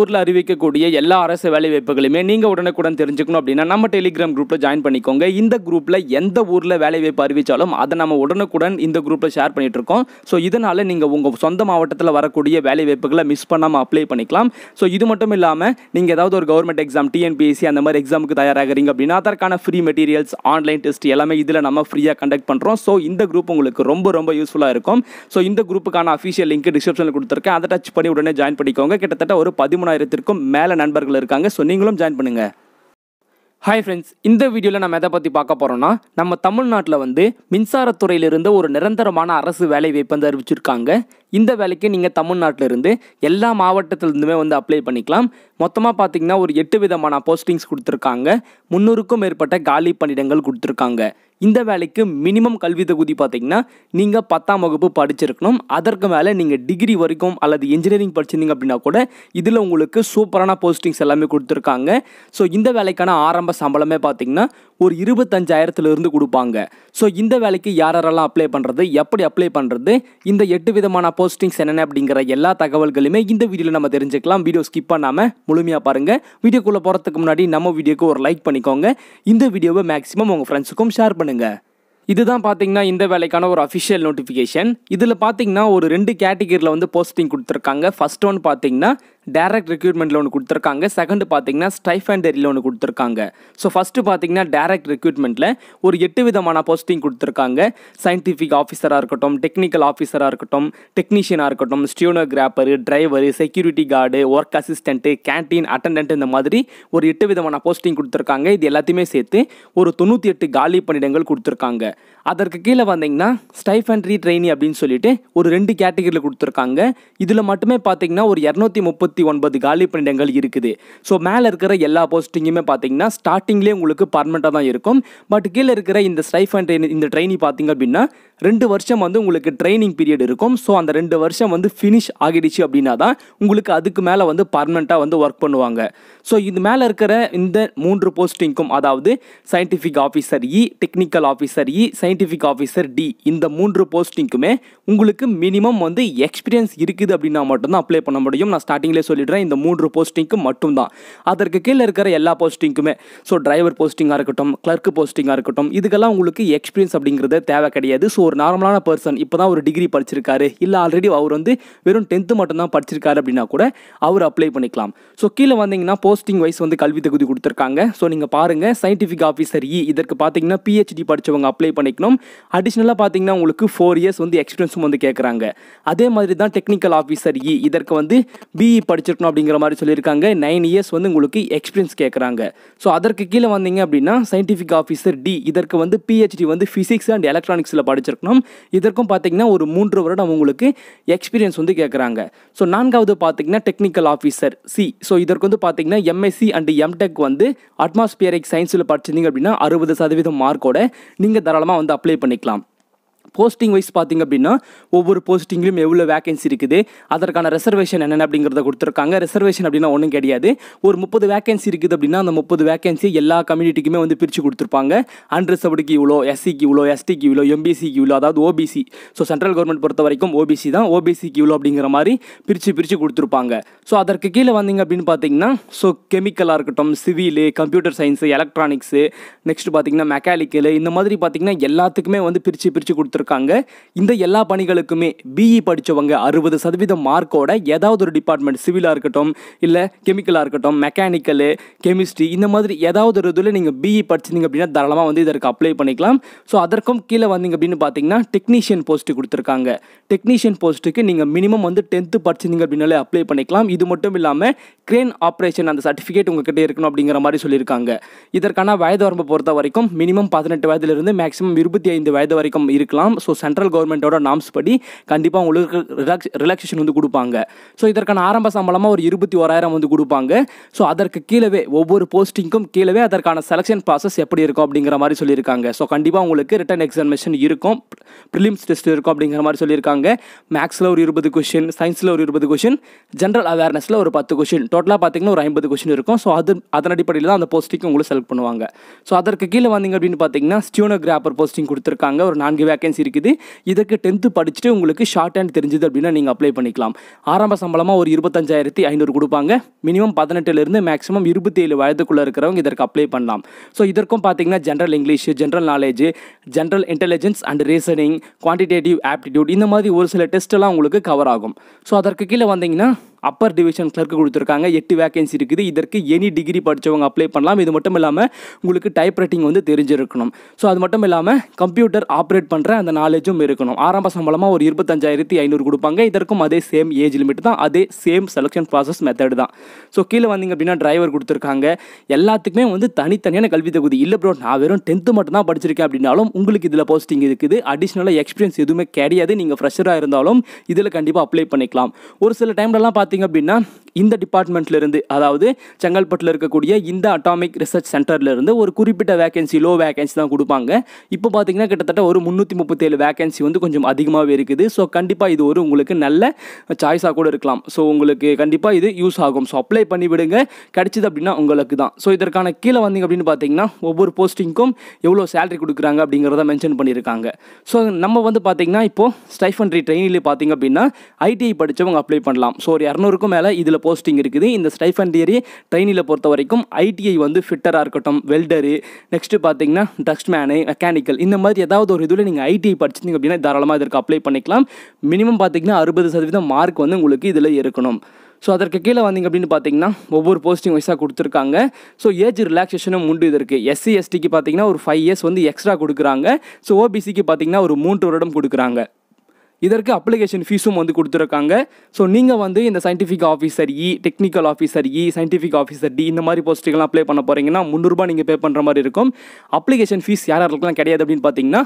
ஊரில் அறிவிக்கக்கூடிய எல்லா அரசு வேலை வாய்ப்புகளுமே நீங்கள் உடனுக்குடன் தெரிஞ்சுக்கணும் அப்படின்னா நம்ம டெலிகிராம் குரூப்பில் ஜாயின் பண்ணிக்கோங்க இந்த குரூப்பில் எந்த ஊரில் வேலை வாய்ப்பு அறிவித்தாலும் அதை நம்ம உடனுக்குடன் இந்த குரூப்பில் ஷேர் பண்ணிட்டு இருக்கோம் ஸோ இதனால் நீங்கள் உங்கள் சொந்த மாவட்டத்தில் வரக்கூடிய வேலை வாய்ப்புகளை மிஸ் பண்ணாமல் அப்ளை பண்ணிக்கலாம் ஸோ இது மட்டும் இல்லாமல் நீங்கள் ஏதாவது ஒரு கவர்மெண்ட் எக்ஸாம் டிஎன்பிஎஸ்சி அந்த மாதிரி எக்ஸாமுக்கு தயாராகிறீங்க அப்படின்னா அதற்கான ஃப்ரீ மெட்டீரியல்ஸ் ஆன்லைன் டெஸ்ட் எல்லாமே இதில் நம்ம ஃப்ரீயாக கண்டக்ட் பண்ணுறோம் ஸோ இந்த குரூப் உங்களுக்கு ரொம்ப ரொம்ப யூஸ்ஃபுல்லாக இருக்கும் ஸோ இந்த குரூப்புக்கான அஃபிஷியல் லிங்க் டிஸ்கிரிப்ஷனில் கொடுத்துருக்கேன் அதை டச் பண்ணி உடனே ஜாயின் பண்ணிக்கோங்க கிட்டத்தட்ட ஒரு பதி பதிமூணாயிரத்திற்கும் மேலே நண்பர்கள் இருக்காங்க ஸோ நீங்களும் ஜாயின் பண்ணுங்கள் ஹாய் ஃப்ரெண்ட்ஸ் இந்த வீடியோவில் நம்ம எதை பற்றி பார்க்க போகிறோம்னா நம்ம தமிழ்நாட்டில் வந்து மின்சாரத்துறையிலிருந்து ஒரு நிரந்தரமான அரசு வேலை வாய்ப்பு அறிவிச்சிருக்காங்க இந்த வேலைக்கு நீங்கள் தமிழ்நாட்டிலிருந்து எல்லா மாவட்டத்திலிருந்துமே வந்து அப்ளை பண்ணிக்கலாம் மொத்தமாக பார்த்தீங்கன்னா ஒரு எட்டு விதமான போஸ்டிங்ஸ் கொடுத்துருக்காங்க முந்நூறுக்கும் மேற்பட்ட காலி பணியிடங்கள் கொடுத்துருக்காங்க இந்த வேலைக்கு மினிமம் கல்வி தகுதி பார்த்தீங்கன்னா நீங்கள் பத்தாம் வகுப்பு படிச்சிருக்கணும் அதற்கு மேலே நீங்கள் டிகிரி வரைக்கும் அல்லது இன்ஜினியரிங் படிச்சிருந்தீங்க அப்படின்னா கூட இதில் உங்களுக்கு சூப்பரான போஸ்டிங்ஸ் எல்லாமே கொடுத்துருக்காங்க ஸோ இந்த வேலைக்கான ஆரம்ப சம்பளமே பார்த்திங்கன்னா ஒரு இருபத்தஞ்சாயிரத்துலேருந்து கொடுப்பாங்க ஸோ இந்த வேலைக்கு யார் யாரெல்லாம் அப்ளை பண்ணுறது எப்படி அப்ளை பண்ணுறது இந்த எட்டு விதமான போஸ்டிங்ஸ் என்னென்ன அப்படிங்கிற எல்லா தகவல்களுமே இந்த வீடியோவில் நம்ம தெரிஞ்சுக்கலாம் வீடியோ ஸ்கிப் பண்ணாமல் முழுமையாக பாருங்கள் வீடியோக்குள்ளே போகிறதுக்கு முன்னாடி நம்ம வீடியோக்கு ஒரு லைக் பண்ணிக்கோங்க இந்த வீடியோவை மேக்ஸிமம் உங்கள் ஃப்ரெண்ட்ஸுக்கும் ஷேர் பண்ணுங்கள் இதுதான் பார்த்தீங்கன்னா இந்த வேலைக்கான ஒரு அஃபிஷியல் நோட்டிஃபிகேஷன் இதில் பார்த்தீங்கன்னா ஒரு ரெண்டு கேட்டகிரியில் வந்து போஸ்டிங் கொடுத்துருக்காங்க ஃபஸ்ட் ஒன் பார்த்தீங்கன்னா டேரக்ட் ரெக்யூட்மெண்ட்டில் ஒன்று கொடுத்துருக்காங்க செகண்ட் பார்த்தீங்கன்னா ஸ்டைஃபண்ட் ஒன்று கொடுத்துருக்காங்க ஸோ ஃபஸ்ட்டு பார்த்தீங்கன்னா டேரக்ட் ரெக்யூட்மெண்ட்டில் ஒரு எட்டு விதமான போஸ்டிங் கொடுத்துருக்காங்க சயின்டிஃபிக் ஆஃபீஸராக இருக்கட்டும் டெக்னிக்கல் ஆஃபீஸராக இருக்கட்டும் டெக்னீஷியனாக இருக்கட்டும் stenographer driver security guard work assistant canteen attendant இந்த மாதிரி ஒரு எட்டு விதமான போஸ்டிங் கொடுத்துருக்காங்க இது எல்லாத்தையுமே சேர்த்து ஒரு தொண்ணூற்றி எட்டு காலி பணியிடங்கள் கொடுத்துருக்காங்க அதற்கு கீழே வந்தீங்கன்னா ஸ்டைஃபண்ட் ரீ ட்ரெயினி அப்படின்னு சொல்லிட்டு ஒரு ரெண்டு கேட்டகரியில் கொடுத்துருக்காங்க இதில் மட்டுமே பார்த்தீங்கன்னா ஒரு இரநூத்தி முப்பத்தி முப்பத்தி ஒன்பது காலி பணியிடங்கள் இருக்குது ஸோ மேலே இருக்கிற எல்லா போஸ்டிங்குமே பார்த்தீங்கன்னா ஸ்டார்டிங்லேயே உங்களுக்கு பர்மனெண்ட்டாக தான் இருக்கும் பட் கீழே இருக்கிற இந்த ஸ்டைஃபன் அண்ட் இந்த ட்ரெயினி பார்த்தீங்க அப்படின்னா ரெண்டு வருஷம் வந்து உங்களுக்கு ட்ரைனிங் பீரியட் இருக்கும் ஸோ அந்த ரெண்டு வருஷம் வந்து ஃபினிஷ் ஆகிடுச்சு அப்படின்னா தான் உங்களுக்கு அதுக்கு மேலே வந்து பர்மனெண்ட்டாக வந்து ஒர்க் பண்ணுவாங்க ஸோ இது மேலே இருக்கிற இந்த மூன்று போஸ்டிங்க்கும் அதாவது scientific officer E technical officer E scientific officer D இந்த மூன்று போஸ்டிங்க்குமே உங்களுக்கு மினிமம் வந்து எக்ஸ்பீரியன்ஸ் இருக்குது அப்படின்னா மட்டும்தான் அப்ளை பண்ண முடியும் நான் ஸ்டார்டிங்லேயே சொல்லிடுறேன் இந்த மூன்று போஸ்டிங்க்கு மட்டும்தான் அதற்கு கீழே இருக்கிற எல்லா போஸ்டிங்க்குமே ஸோ டிரைவர் போஸ்டிங்காக இருக்கட்டும் கிளர்க் போஸ்டிங்காக இருக்கட்டும் இதுக்கெல்லாம் உங்களுக்கு எக்ஸ்பீரியன்ஸ் அப்படிங்கிறது தேவை கிடையாது ஸோ ஒரு நார்மலான பர்சன் இப்போ தான் ஒரு டிகிரி படிச்சிருக்காரு இல்லை ஆல்ரெடி அவர் வந்து வெறும் டென்த்து மட்டும்தான் படிச்சிருக்காரு அப்படின்னா கூட அவர் அப்ளை பண்ணிக்கலாம் ஸோ கீழே வந்தீங்கன்னா போஸ்டிங் வைஸ் வந்து கல்வி தகுதி கொடுத்துருக்காங்க ஸோ நீங்கள் பாருங்கள் சயின்டிஃபிக் ஆஃபீஸர் இ e, இதற்கு பார்த்தீங்கன்னா பிஹெச்டி படித்தவங்க அப்ளை பண்ணிக்கணும் அடிஷ்னலாக பார்த்தீங்கன்னா உங்களுக்கு ஃபோர் இயர்ஸ் வந்து எக்ஸ்பீரியன்ஸும் வந்து கேட்குறாங்க அதே மாதிரி தான் டெக்னிக்கல் ஆஃபீஸர் இ இதற்கு வந்து பிஇ e படிச்சிருக்கணும் அப்படிங்கிற மாதிரி சொல்லியிருக்காங்க நைன் இயர்ஸ் வந்து உங்களுக்கு எக்ஸ்பீரியன்ஸ் கேட்குறாங்க ஸோ அதற்கு கீழே வந்தீங்க அப்படின்னா சயின்டிஃபிக் ஆஃபீஸர் டி இதற்கு வந்து பிஹெச்டி வந்து ஃபிசிக்ஸ் அண்ட் எலக்ட்ரானிக்ஸில் படிச்சிருக்கோம் இருக்கணும் இதற்கும் பார்த்தீங்கன்னா ஒரு மூன்று வருடம் உங்களுக்கு எக்ஸ்பீரியன்ஸ் வந்து கேட்குறாங்க ஸோ நான்காவது பார்த்தீங்கன்னா டெக்னிக்கல் ஆஃபீஸர் சி ஸோ இதற்கு வந்து பார்த்தீங்கன்னா எம்எஸ்சி அண்ட் எம்டெக் வந்து அட்மாஸ்பியரிக் சயின்ஸில் படிச்சிருந்தீங்க அப்படின்னா அறுபது சதவீதம் மார்க்கோட நீங்கள் தாராளமாக வந்து அப்ளை பண்ணிக்கலாம் போஸ்டிங் வைஸ் பார்த்திங்க அப்படின்னா ஒவ்வொரு போஸ்டிங்லையும் எவ்வளோ வேகன்சி இருக்குது அதற்கான ரெசர்வேஷன் என்னென்ன அப்படிங்கிறத கொடுத்துருக்காங்க ரிசர்வேஷன் அப்படின்னா ஒன்றும் கிடையாது ஒரு முப்பது வேகன்சி இருக்குது அப்படின்னா அந்த முப்பது வேகன்சி எல்லா கம்யூனிட்டிக்குமே வந்து பிரித்து கொடுத்துருப்பாங்க அன்ரிசர்வ்டுக்கு இவ்வளோ எஸ்சிக்கு இவ்வளோ எஸ்டிக்கு இவ்வளோ எம்பிசிக்கு இவ்வளோ அதாவது ஓபிசி ஸோ சென்ட்ரல் கவர்மெண்ட் பொறுத்த வரைக்கும் ஓபிசி தான் ஓபிசிக்கு இவ்வளோ அப்படிங்கிற மாதிரி பிரித்து பிரித்து கொடுத்துருப்பாங்க ஸோ அதற்கு கீழே வந்தீங்க அப்படின்னு பார்த்தீங்கன்னா ஸோ கெமிக்கலாக இருக்கட்டும் civil computer science electronics next பார்த்தீங்கன்னா மெக்கானிக்கல் இந்த மாதிரி பார்த்தீங்கன்னா எல்லாத்துக்குமே வந்து பிரித்து பிரித்து கொடுத்துருக்காங்க கொடுத்துருக்காங்க இந்த எல்லா பணிகளுக்குமே பிஇ e படித்தவங்க அறுபது சதவீதம் மார்க்கோட ஏதாவது ஒரு டிபார்ட்மெண்ட் சிவிலாக இருக்கட்டும் இல்லை கெமிக்கலாக இருக்கட்டும் மெக்கானிக்கலு கெமிஸ்ட்ரி இந்த மாதிரி ஏதாவது ஒரு இதில் நீங்கள் பிஇ e படிச்சிருந்தீங்க அப்படின்னா தாராளமாக வந்து இதற்கு அப்ளை பண்ணிக்கலாம் ஸோ அதற்கும் கீழே வந்தீங்க அப்படின்னு பார்த்தீங்கன்னா டெக்னீஷியன் போஸ்ட்டு கொடுத்துருக்காங்க டெக்னீஷியன் போஸ்ட்டுக்கு நீங்கள் மினிமம் வந்து டென்த்து படிச்சிருந்தீங்க அப்படின்னாலே அப்ளை பண்ணிக்கலாம் இது மட்டும் இல்லாமல் கிரேன் ஆப்ரேஷன் அந்த சர்டிஃபிகேட் உங்ககிட்ட இருக்கணும் அப்படிங்கிற மாதிரி சொல்லியிருக்காங்க இதற்கான வயது வரம்பு பொறுத்த வரைக்கும் மினிமம் பதினெட்டு வயதிலிருந்து மேக்ஸிமம் இருபத்தி ஐந்து வயது வரைக்கும் இருக்கலாம் பண்ணணும் ஸோ சென்ட்ரல் கவர்மெண்ட்டோட நாம்ஸ் படி கண்டிப்பாக உங்களுக்கு ரிலாக்ஸ் ரிலாக்ஸேஷன் வந்து கொடுப்பாங்க ஸோ இதற்கான ஆரம்ப சம்பளமாக ஒரு இருபத்தி ஓராயிரம் வந்து கொடுப்பாங்க ஸோ அதற்கு கீழவே ஒவ்வொரு போஸ்டிங்க்கும் கீழவே அதற்கான செலெக்ஷன் ப்ராசஸ் எப்படி இருக்கும் அப்படிங்கிற மாதிரி சொல்லியிருக்காங்க ஸோ கண்டிப்பாக உங்களுக்கு ரிட்டன் எக்ஸாமினேஷன் இருக்கும் ப்ரிலிம்ஸ் டெஸ்ட் இருக்கும் அப்படிங்கிற மாதிரி சொல்லியிருக்காங்க மேக்ஸில் ஒரு இருபது கொஷின் சயின்ஸில் ஒரு இருபது கொஷின் ஜென்ரல் அவேர்னஸில் ஒரு பத்து கொஷின் டோட்டலாக பார்த்தீங்கன்னா ஒரு ஐம்பது கொஷின் இருக்கும் ஸோ அது அதன் அடிப்படையில் தான் அந்த போஸ்டிங்க்கு உங்களுக்கு செலக்ட் பண்ணுவாங்க ஸோ அதற்கு கீழே வந்தீங்க அப்படின்னு பார்த்தீங்கன்னா ஸ்டியூனோகிராஃபர் போஸ்டிங் கொடுத்துருக்காங்க ஒரு நான்கு வேக்கன்சி இருக்குது இதுக்கு டென்த்து படிச்சுட்டு உங்களுக்கு ஷார்ட் ஹேண்ட் தெரிஞ்சுது அப்படின்னா நீங்கள் அப்ளை பண்ணிக்கலாம் ஆரம்ப சம்பளமாக ஒரு இருபத்தஞ்சாயிரத்தி ஐநூறு கொடுப்பாங்க மினிமம் பதினெட்டுலேருந்து மேக்ஸிமம் இருபத்தேழு வயதுக்குள்ளே இருக்கிறவங்க இதற்கு அப்ளை பண்ணலாம் ஸோ இதற்கும் பார்த்தீங்கன்னா general English general knowledge general intelligence and reasoning quantitative aptitude இந்த மாதிரி ஒரு சில டெஸ்ட்டெல்லாம் உங்களுக்கு கவர் ஆகும் ஸோ அதற்கு கீழே வந்தீங்கன்னா அப்பர் டிவிஷன் கிளர்க்கு கொடுத்துருக்காங்க எட்டு வேகன்சி இருக்குது இதற்கு எனி டிகிரி படித்தவங்க அப்ளை பண்ணலாம் இது மட்டும் இல்லாமல் உங்களுக்கு டைப் ரைட்டிங் வந்து தெரிஞ்சிருக்கணும் ஸோ அது மட்டும் இல்லாமல் கம்ப்யூட்டர் ஆப்ரேட் பண்ணுற அந்த நாலேஜும் இருக்கணும் ஆரம்ப சம்பளமாக ஒரு இருபத்தஞ்சாயிரத்தி ஐநூறு கொடுப்பாங்க இதற்கும் அதே சேம் ஏஜ் லிமிட் தான் அதே சேம் செலெக்ஷன் ப்ராசஸ் மெத்தட் தான் ஸோ கீழே வந்தீங்க அப்படின்னா டிரைவர் கொடுத்துருக்காங்க எல்லாத்துக்குமே வந்து தனித்தனியான கல்வி தகுதி இல்லை ப்ரோ நான் வெறும் டென்த்து மட்டும் தான் படிச்சிருக்கேன் அப்படின்னாலும் உங்களுக்கு இதில் போஸ்டிங் இருக்குது அடிஷ்னலாக எக்ஸ்பீரியன்ஸ் எதுவுமே கிடையாது நீங்கள் ஃப்ரெஷராக இருந்தாலும் இதில் கண்டிப்பாக அப்ளை பண்ணிக்கலாம் ஒரு சில டைம்லலாம் பார்த்து ating gabi na இந்த டிபார்ட்மெண்ட்லேருந்து அதாவது செங்கல்பட்டில் இருக்கக்கூடிய இந்த அட்டாமிக் ரிசர்ச் சென்டர்லேருந்து ஒரு குறிப்பிட்ட வேகன்சி லோ வேகன்சி தான் கொடுப்பாங்க இப்போ பார்த்தீங்கன்னா கிட்டத்தட்ட ஒரு முந்நூற்றி முப்பத்தேழு வேகன்சி வந்து கொஞ்சம் அதிகமாகவே இருக்குது ஸோ கண்டிப்பாக இது ஒரு உங்களுக்கு நல்ல சாய்ஸாக கூட இருக்கலாம் ஸோ உங்களுக்கு கண்டிப்பாக இது யூஸ் ஆகும் ஸோ அப்ளை பண்ணி விடுங்க கிடைச்சது அப்படின்னா உங்களுக்கு தான் ஸோ இதற்கான கீழே வந்தீங்க அப்படின்னு பார்த்தீங்கன்னா ஒவ்வொரு போஸ்டிங்க்கும் எவ்வளோ சேலரி கொடுக்குறாங்க அப்படிங்கிறத மென்ஷன் பண்ணியிருக்காங்க ஸோ நம்ம வந்து பார்த்தீங்கன்னா இப்போது ஸ்டைஃபன்ட்ரி ட்ரெயினில் பார்த்தீங்க அப்படின்னா ஐடிஐ e படித்தவங்க அப்ளை பண்ணலாம் ஸோ ஒரு இரநூறுக்கும் மேலே இதில் போஸ்டிங் இருக்குது இந்த ஸ்டைஃபன் தியரி ட்ரெயினில் பொறுத்த வரைக்கும் ஐடிஐ வந்து ஃபிட்டராக இருக்கட்டும் வெல்டரு நெக்ஸ்ட்டு பார்த்தீங்கன்னா டஸ்ட்மேனு மெக்கானிக்கல் இந்த மாதிரி ஏதாவது ஒரு இதில் நீங்கள் ஐடிஐ படிச்சிங்க அப்படின்னா தாராளமாக இதற்கு அப்ளை பண்ணிக்கலாம் மினிமம் பார்த்தீங்கன்னா அறுபது சதவீதம் மார்க் வந்து உங்களுக்கு இதில் இருக்கணும் ஸோ அதற்கு கீழே வந்தீங்க அப்படின்னு பார்த்தீங்கன்னா ஒவ்வொரு போஸ்டிங் வைஸாக கொடுத்துருக்காங்க ஸோ ஏஜ் ரிலாக்ஸேஷனும் உண்டு இதற்கு எஸ்சி எஸ்டிக்கு பார்த்தீங்கன்னா ஒரு ஃபைவ் இயர்ஸ் வந்து எக்ஸ்ட்ரா கொடுக்குறாங்க ஸோ ஓபிசிக்கு பார்த்தீங்கன்னா ஒரு மூன்று வருடம் கொடுக்குறாங்க இதற்கு அப்ளிகேஷன் ஃபீஸும் வந்து கொடுத்துருக்காங்க ஸோ நீங்கள் வந்து இந்த scientific officer E technical officer E scientific officer D இந்த மாதிரி போஸ்ட்டுக்கெல்லாம் அப்ளை பண்ண போகிறீங்கன்னா முந்நூறுபா நீங்கள் பே பண்ணுற மாதிரி இருக்கும் அப்ளிகேஷன் ஃபீஸ் யார் யாருக்கெல்லாம் கிடையாது அப்படின்னு பார்த்தீங்கன்னா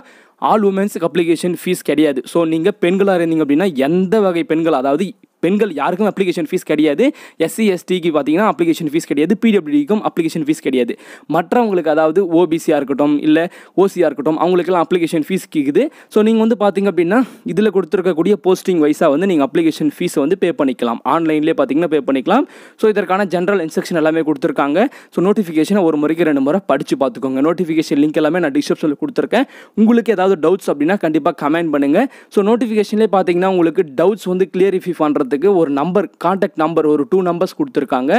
ஆல் உமன்ஸுக்கு அப்ளிகேஷன் ஃபீஸ் கிடையாது ஸோ நீங்கள் பெண்களாக இருந்தீங்க அப்படின்னா எந்த வகை பெண்கள் அதாவது பெண்கள் யாருக்கும் அப்ளிகேஷன் ஃபீஸ் கிடையாது எஸ்சி எஸ்டிக்கு பார்த்தீங்கன்னா அப்ளிகேஷன் ஃபீஸ் கிடையாது பிடபிள்யூடிக்கும் அப்ளிகேஷன் ஃபீஸ் கிடையாது மற்றவங்களுக்கு அதாவது ஓபிசியாக இருக்கட்டும் இல்லை ஓசியாக இருக்கட்டும் அவங்களுக்கெல்லாம் அப்ளிகேஷன் ஃபீஸ் கேட்குது ஸோ நீங்கள் வந்து பார்த்தீங்க அப்படின்னா இதில் கொடுத்துருக்கக்கூடிய போஸ்டிங் வைஸாக வந்து நீங்கள் அப்ளிகேஷன் ஃபீஸை வந்து பே பண்ணிக்கலாம் ஆன்லைன்லேயே பார்த்தீங்கன்னா பே பண்ணிக்கலாம் ஸோ இதற்கான ஜென்ரல் இன்ஸ்ட்ரக்ஷன் எல்லாமே கொடுத்துருக்காங்க ஸோ நோட்டிஃபிகேஷனை ஒரு முறைக்கு ரெண்டு முறை படித்து பார்த்துக்கோங்க நோட்டிஃபிகேஷன் லிங்க் எல்லாமே நான் டிஸ்கிரிப்ஷனில் கொடுத்துருக்கேன் உங்களுக்கு ஏதாவது டவுட்ஸ் அப்படின்னா கண்டிப்பாக கமெண்ட் பண்ணுங்கள் ஸோ நோட்டிஃபிகேஷன்லேயே பார்த்தீங்கன்னா உங்களுக்கு டவுட்ஸ் வந்து கிளியரிஃபை பண்ணுறது பண்ணுறதுக்கு ஒரு நம்பர் காண்டாக்ட் நம்பர் ஒரு டூ நம்பர்ஸ் கொடுத்துருக்காங்க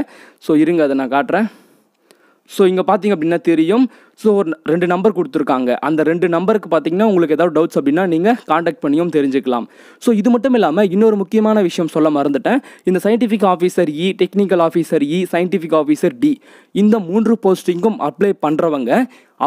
ஸோ இருங்க அதை நான் காட்டுறேன் ஸோ இங்கே பார்த்தீங்க அப்படின்னா தெரியும் ஸோ ஒரு ரெண்டு நம்பர் கொடுத்துருக்காங்க அந்த ரெண்டு நம்பருக்கு பார்த்தீங்கன்னா உங்களுக்கு ஏதாவது டவுட்ஸ் அப்படின்னா நீங்கள் காண்டாக்ட் பண்ணியும் தெரிஞ்சுக்கலாம் ஸோ இது மட்டும் இல்லாமல் இன்னொரு முக்கியமான விஷயம் சொல்ல மறந்துட்டேன் இந்த scientific officer E technical officer E scientific officer D இந்த மூன்று போஸ்டிங்கும் அப்ளை பண்ணுறவங்க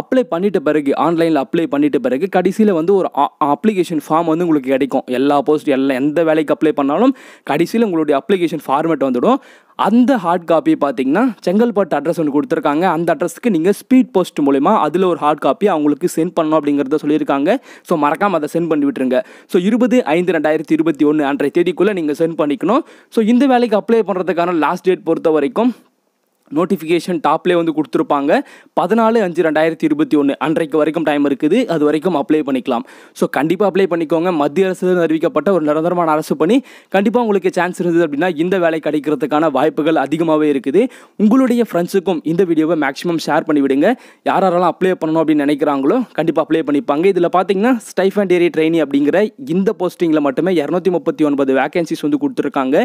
அப்ளை பண்ணிட்ட பிறகு ஆன்லைனில் அப்ளை பண்ணிட்ட பிறகு கடைசியில் வந்து ஒரு அப்ளிகேஷன் ஃபார்ம் வந்து உங்களுக்கு கிடைக்கும் எல்லா போஸ்ட் எல்லா எந்த வேலைக்கு அப்ளை பண்ணாலும் கடைசியில் உங்களுடைய அப்ளிகேஷன் ஃபார்மேட் வந்துடும் அந்த ஹார்ட் காப்பி பார்த்தீங்கன்னா செங்கல்பட்டு அட்ரஸ் ஒன்று கொடுத்துருக்காங்க அந்த அட்ரஸ்க்கு நீங்கள் ஸ்பீட் போஸ்ட் மூலிமா மூலயமா அதில் ஒரு ஹார்ட் காப்பி அவங்களுக்கு சென்ட் பண்ணணும் அப்படிங்கிறத சொல்லியிருக்காங்க ஸோ மறக்காமல் அதை சென்ட் பண்ணி விட்டுருங்க ஸோ இருபது ஐந்து ரெண்டாயிரத்தி இருபத்தி ஒன்று அன்றைய தேதிக்குள்ளே நீங்கள் சென்ட் பண்ணிக்கணும் ஸோ இந்த வேலைக்கு அப்ளை பண்ணுறதுக்கான லாஸ்ட் டேட் பொறுத்த வரைக்கும் நோட்டிஃபிகேஷன் டாப்லே வந்து கொடுத்துருப்பாங்க பதினாலு அஞ்சு ரெண்டாயிரத்தி இருபத்தி ஒன்று அன்றைக்கு வரைக்கும் டைம் இருக்குது அது வரைக்கும் அப்ளை பண்ணிக்கலாம் ஸோ கண்டிப்பாக அப்ளை பண்ணிக்கோங்க மத்திய அரசு அறிவிக்கப்பட்ட ஒரு நிரந்தரமான அரசு பண்ணி கண்டிப்பாக உங்களுக்கு சான்ஸ் இருந்தது அப்படின்னா இந்த வேலை கிடைக்கிறதுக்கான வாய்ப்புகள் அதிகமாகவே இருக்குது உங்களுடைய ஃப்ரெண்ட்ஸுக்கும் இந்த வீடியோவை மேக்ஸிமம் ஷேர் பண்ணிவிடுங்க யார் யாரெல்லாம் அப்ளை பண்ணணும் அப்படின்னு நினைக்கிறாங்களோ கண்டிப்பாக அப்ளை பண்ணிப்பாங்க இதில் பார்த்தீங்கன்னா ஸ்டைஃப் அண்ட் ஏரி ட்ரெயினி அப்படிங்கிற இந்த போஸ்டிங்கில் மட்டுமே இரநூத்தி முப்பத்தி ஒன்பது வேகன்சிஸ் வந்து கொடுத்துருக்காங்க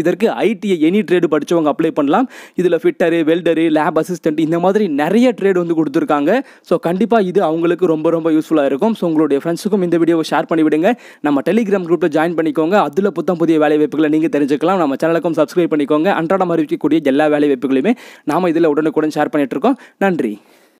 இதற்கு ஐடி எனி ட்ரேடு படித்தவங்க அப்ளை பண்ணலாம் இதில் fitter fitter welder lab assistant இந்த மாதிரி நிறைய ட்ரேட் வந்து கொடுத்துருக்காங்க ஸோ கண்டிப்பாக இது அவங்களுக்கு ரொம்ப ரொம்ப யூஸ்ஃபுல்லாக இருக்கும் ஸோ உங்களுடைய ஃப்ரெண்ட்ஸுக்கும் இந்த வீடியோவை ஷேர் பண்ணிவிடுங்க நம்ம டெலிகிராம் குரூப்பில் ஜாயின் பண்ணிக்கோங்க அதில் புத்தம் புதிய வேலை வாய்ப்புகளை நீங்கள் தெரிஞ்சுக்கலாம் நம்ம சேனலுக்கும் சப்ஸ்கிரைப் பண்ணிக்கோங்க அன்றாடம் அறிவிக்கக்கூடிய எல்லா வேலை வாய்ப்புகளையுமே நாம் இதில் உடனுக்குடன் ஷேர் பண்ணிகிட்ருக்கோம் நன்றி